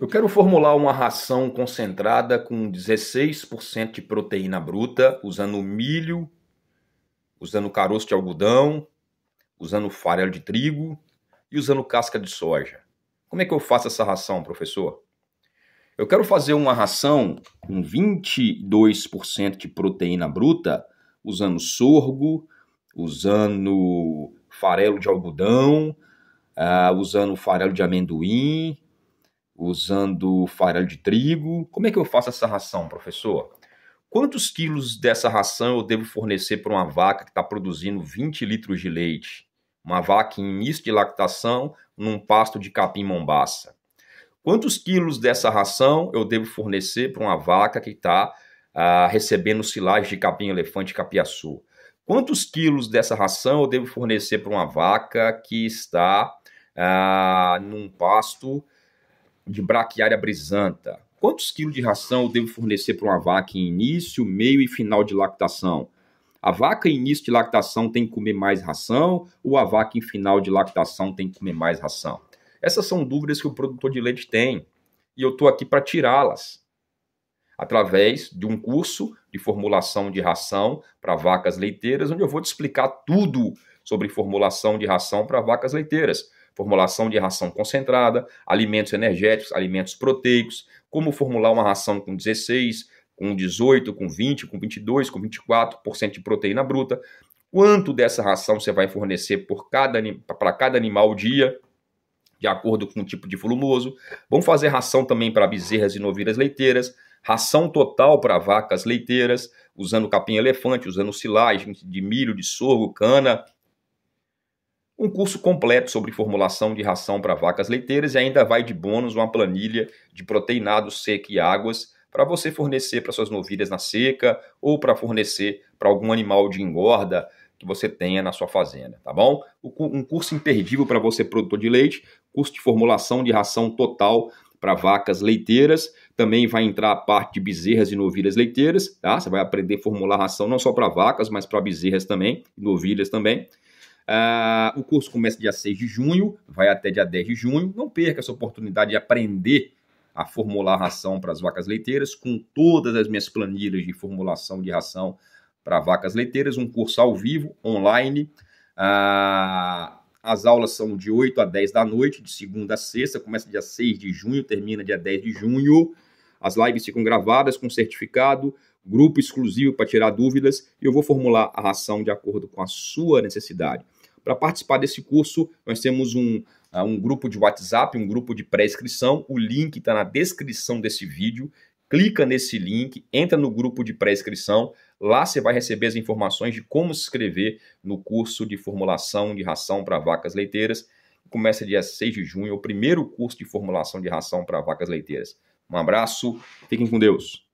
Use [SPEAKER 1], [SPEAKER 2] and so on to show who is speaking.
[SPEAKER 1] Eu quero formular uma ração concentrada com 16% de proteína bruta, usando milho, usando caroço de algodão, usando farelo de trigo e usando casca de soja. Como é que eu faço essa ração, professor? Eu quero fazer uma ração com 22% de proteína bruta, usando sorgo, usando farelo de algodão, uh, usando farelo de amendoim, usando farelo de trigo. Como é que eu faço essa ração, professor? Quantos quilos dessa ração eu devo fornecer para uma vaca que está produzindo 20 litros de leite? Uma vaca em início de lactação num pasto de capim mombaça. Quantos quilos dessa ração eu devo fornecer para uma vaca que está ah, recebendo silagem de capim elefante capiaçu? Quantos quilos dessa ração eu devo fornecer para uma vaca que está ah, num pasto de braquiária brisanta? Quantos quilos de ração eu devo fornecer para uma vaca em início, meio e final de lactação? A vaca em início de lactação tem que comer mais ração ou a vaca em final de lactação tem que comer mais ração? Essas são dúvidas que o produtor de leite tem e eu estou aqui para tirá-las através de um curso de formulação de ração para vacas leiteiras, onde eu vou te explicar tudo sobre formulação de ração para vacas leiteiras formulação de ração concentrada, alimentos energéticos, alimentos proteicos, como formular uma ração com 16, com 18, com 20, com 22, com 24% de proteína bruta, quanto dessa ração você vai fornecer para cada animal dia, de acordo com o tipo de volumoso. Vamos fazer ração também para bezerras e novilhas leiteiras, ração total para vacas leiteiras, usando capim-elefante, usando silagem de milho, de sorgo, cana, um curso completo sobre formulação de ração para vacas leiteiras e ainda vai de bônus uma planilha de proteinado seco e águas para você fornecer para suas novilhas na seca ou para fornecer para algum animal de engorda que você tenha na sua fazenda, tá bom? Um curso imperdível para você produtor de leite, curso de formulação de ração total para vacas leiteiras, também vai entrar a parte de bezerras e novilhas leiteiras, tá? Você vai aprender a formular ração não só para vacas, mas para bezerras também, novilhas também. Ah, o curso começa dia 6 de junho, vai até dia 10 de junho. Não perca essa oportunidade de aprender a formular ração para as vacas leiteiras, com todas as minhas planilhas de formulação de ração para vacas leiteiras, um curso ao vivo, online. Ah, as aulas são de 8 a 10 da noite, de segunda a sexta, começa dia 6 de junho, termina dia 10 de junho. As lives ficam gravadas com certificado grupo exclusivo para tirar dúvidas e eu vou formular a ração de acordo com a sua necessidade. Para participar desse curso, nós temos um, ah, um grupo de WhatsApp, um grupo de pré-inscrição. O link está na descrição desse vídeo. Clica nesse link, entra no grupo de pré-inscrição. Lá você vai receber as informações de como se inscrever no curso de formulação de ração para vacas leiteiras. Começa dia 6 de junho, é o primeiro curso de formulação de ração para vacas leiteiras. Um abraço, fiquem com Deus.